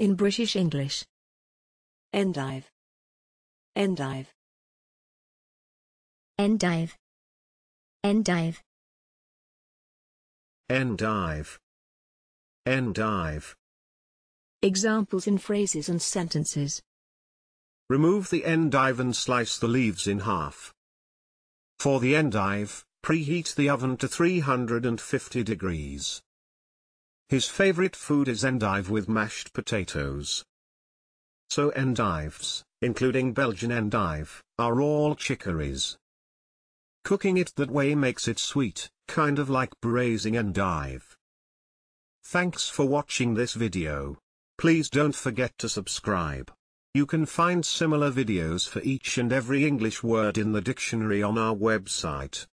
in British English. Endive. Endive. Endive. Endive. Endive. Endive. Examples in phrases and sentences. Remove the endive and slice the leaves in half. For the endive, preheat the oven to 350 degrees. His favorite food is endive with mashed potatoes. So endives, including Belgian endive, are all chicories. Cooking it that way makes it sweet, kind of like braising endive. Thanks for watching this video. Please don't forget to subscribe. You can find similar videos for each and every English word in the dictionary on our website.